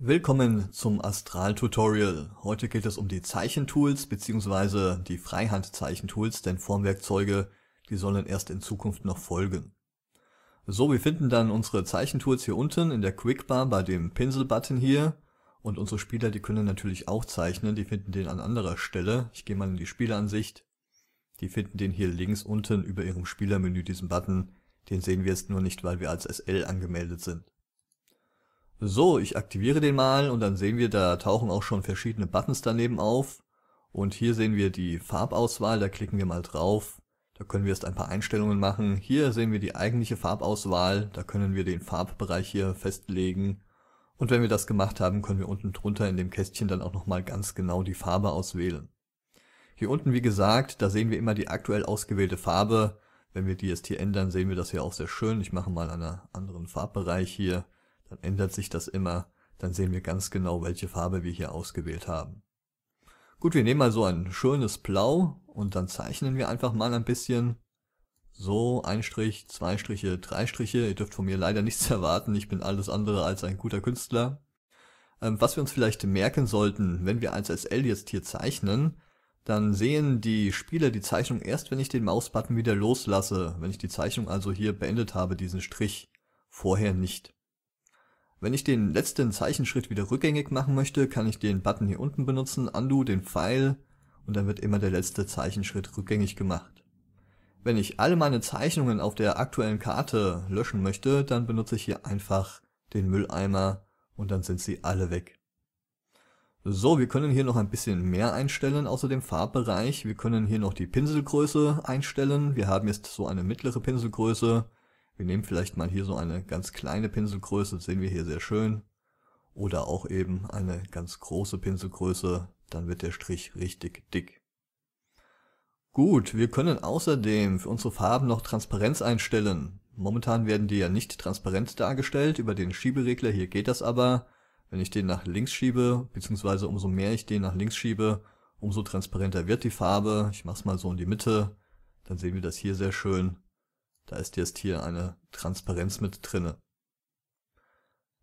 Willkommen zum Astral-Tutorial. Heute geht es um die Zeichentools bzw. die Freihandzeichentools, denn Formwerkzeuge, die sollen erst in Zukunft noch folgen. So, wir finden dann unsere Zeichentools hier unten in der Quickbar bei dem Pinsel-Button hier. Und unsere Spieler, die können natürlich auch zeichnen, die finden den an anderer Stelle. Ich gehe mal in die Spieleransicht. Die finden den hier links unten über ihrem Spielermenü, diesen Button. Den sehen wir jetzt nur nicht, weil wir als SL angemeldet sind. So, ich aktiviere den mal und dann sehen wir, da tauchen auch schon verschiedene Buttons daneben auf. Und hier sehen wir die Farbauswahl, da klicken wir mal drauf. Da können wir jetzt ein paar Einstellungen machen. Hier sehen wir die eigentliche Farbauswahl, da können wir den Farbbereich hier festlegen. Und wenn wir das gemacht haben, können wir unten drunter in dem Kästchen dann auch nochmal ganz genau die Farbe auswählen. Hier unten, wie gesagt, da sehen wir immer die aktuell ausgewählte Farbe. Wenn wir die jetzt hier ändern, sehen wir das hier auch sehr schön. Ich mache mal einen anderen Farbbereich hier dann ändert sich das immer. Dann sehen wir ganz genau, welche Farbe wir hier ausgewählt haben. Gut, wir nehmen mal so ein schönes Blau und dann zeichnen wir einfach mal ein bisschen. So, ein Strich, zwei Striche, drei Striche. Ihr dürft von mir leider nichts erwarten. Ich bin alles andere als ein guter Künstler. Ähm, was wir uns vielleicht merken sollten, wenn wir als SL jetzt hier zeichnen, dann sehen die Spieler die Zeichnung erst, wenn ich den Mausbutton wieder loslasse, wenn ich die Zeichnung also hier beendet habe, diesen Strich, vorher nicht. Wenn ich den letzten Zeichenschritt wieder rückgängig machen möchte, kann ich den Button hier unten benutzen, Undo, den Pfeil und dann wird immer der letzte Zeichenschritt rückgängig gemacht. Wenn ich alle meine Zeichnungen auf der aktuellen Karte löschen möchte, dann benutze ich hier einfach den Mülleimer und dann sind sie alle weg. So, wir können hier noch ein bisschen mehr einstellen, außer dem Farbbereich. Wir können hier noch die Pinselgröße einstellen. Wir haben jetzt so eine mittlere Pinselgröße. Wir nehmen vielleicht mal hier so eine ganz kleine Pinselgröße, sehen wir hier sehr schön. Oder auch eben eine ganz große Pinselgröße, dann wird der Strich richtig dick. Gut, wir können außerdem für unsere Farben noch Transparenz einstellen. Momentan werden die ja nicht transparent dargestellt, über den Schieberegler hier geht das aber. Wenn ich den nach links schiebe, beziehungsweise umso mehr ich den nach links schiebe, umso transparenter wird die Farbe. Ich mach's mal so in die Mitte, dann sehen wir das hier sehr schön. Da ist jetzt hier eine Transparenz mit drinne.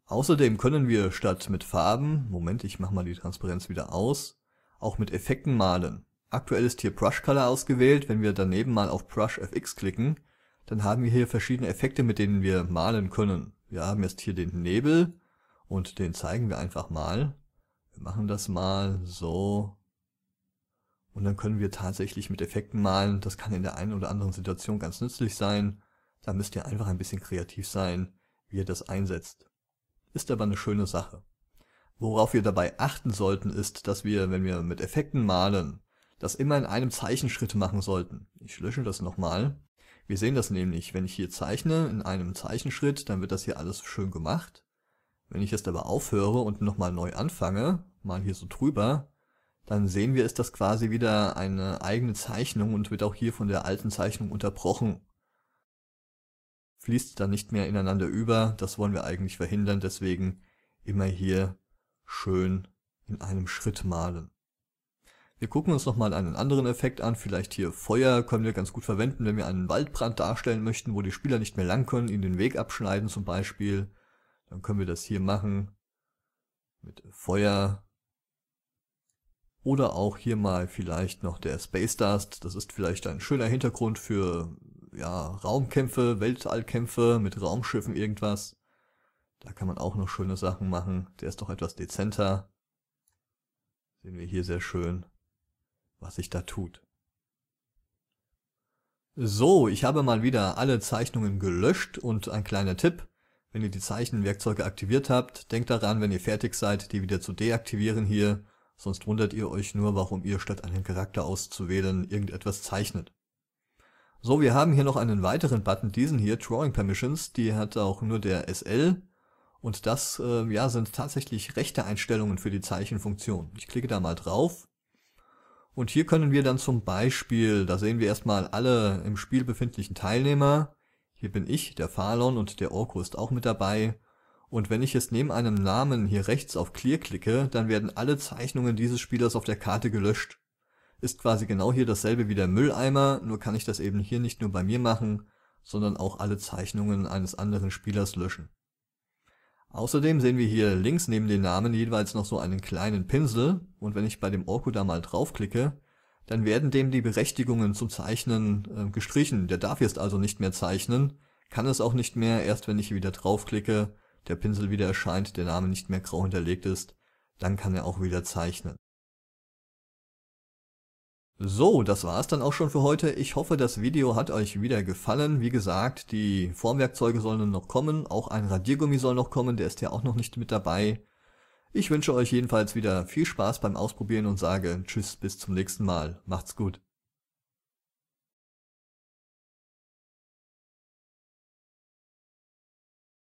Außerdem können wir statt mit Farben, Moment, ich mache mal die Transparenz wieder aus, auch mit Effekten malen. Aktuell ist hier Brush Color ausgewählt, wenn wir daneben mal auf Brush FX klicken, dann haben wir hier verschiedene Effekte, mit denen wir malen können. Wir haben jetzt hier den Nebel und den zeigen wir einfach mal. Wir machen das mal so und dann können wir tatsächlich mit Effekten malen. Das kann in der einen oder anderen Situation ganz nützlich sein. Da müsst ihr einfach ein bisschen kreativ sein, wie ihr das einsetzt. Ist aber eine schöne Sache. Worauf wir dabei achten sollten, ist, dass wir, wenn wir mit Effekten malen, das immer in einem Zeichenschritt machen sollten. Ich lösche das nochmal. Wir sehen das nämlich, wenn ich hier zeichne, in einem Zeichenschritt, dann wird das hier alles schön gemacht. Wenn ich jetzt aber aufhöre und nochmal neu anfange, mal hier so drüber, dann sehen wir, ist das quasi wieder eine eigene Zeichnung und wird auch hier von der alten Zeichnung unterbrochen. Fließt dann nicht mehr ineinander über, das wollen wir eigentlich verhindern, deswegen immer hier schön in einem Schritt malen. Wir gucken uns nochmal einen anderen Effekt an, vielleicht hier Feuer können wir ganz gut verwenden, wenn wir einen Waldbrand darstellen möchten, wo die Spieler nicht mehr lang können, ihnen den Weg abschneiden zum Beispiel. Dann können wir das hier machen mit Feuer oder auch hier mal vielleicht noch der Space Dust. Das ist vielleicht ein schöner Hintergrund für ja, Raumkämpfe, Weltallkämpfe mit Raumschiffen irgendwas. Da kann man auch noch schöne Sachen machen. Der ist doch etwas dezenter. Sehen wir hier sehr schön, was sich da tut. So, ich habe mal wieder alle Zeichnungen gelöscht und ein kleiner Tipp. Wenn ihr die Zeichenwerkzeuge aktiviert habt, denkt daran, wenn ihr fertig seid, die wieder zu deaktivieren hier sonst wundert ihr euch nur, warum ihr statt einen Charakter auszuwählen irgendetwas zeichnet. So, wir haben hier noch einen weiteren Button, diesen hier, Drawing Permissions, die hat auch nur der SL und das äh, ja sind tatsächlich rechte Einstellungen für die Zeichenfunktion. Ich klicke da mal drauf und hier können wir dann zum Beispiel, da sehen wir erstmal alle im Spiel befindlichen Teilnehmer, hier bin ich, der Falon und der Orko ist auch mit dabei und wenn ich jetzt neben einem Namen hier rechts auf Clear klicke, dann werden alle Zeichnungen dieses Spielers auf der Karte gelöscht. Ist quasi genau hier dasselbe wie der Mülleimer, nur kann ich das eben hier nicht nur bei mir machen, sondern auch alle Zeichnungen eines anderen Spielers löschen. Außerdem sehen wir hier links neben den Namen jeweils noch so einen kleinen Pinsel und wenn ich bei dem Orko da mal draufklicke, dann werden dem die Berechtigungen zum Zeichnen äh, gestrichen. Der darf jetzt also nicht mehr zeichnen, kann es auch nicht mehr, erst wenn ich wieder draufklicke, der Pinsel wieder erscheint, der Name nicht mehr grau hinterlegt ist, dann kann er auch wieder zeichnen. So, das war's dann auch schon für heute. Ich hoffe, das Video hat euch wieder gefallen. Wie gesagt, die Formwerkzeuge sollen noch kommen. Auch ein Radiergummi soll noch kommen, der ist ja auch noch nicht mit dabei. Ich wünsche euch jedenfalls wieder viel Spaß beim Ausprobieren und sage Tschüss, bis zum nächsten Mal. Macht's gut.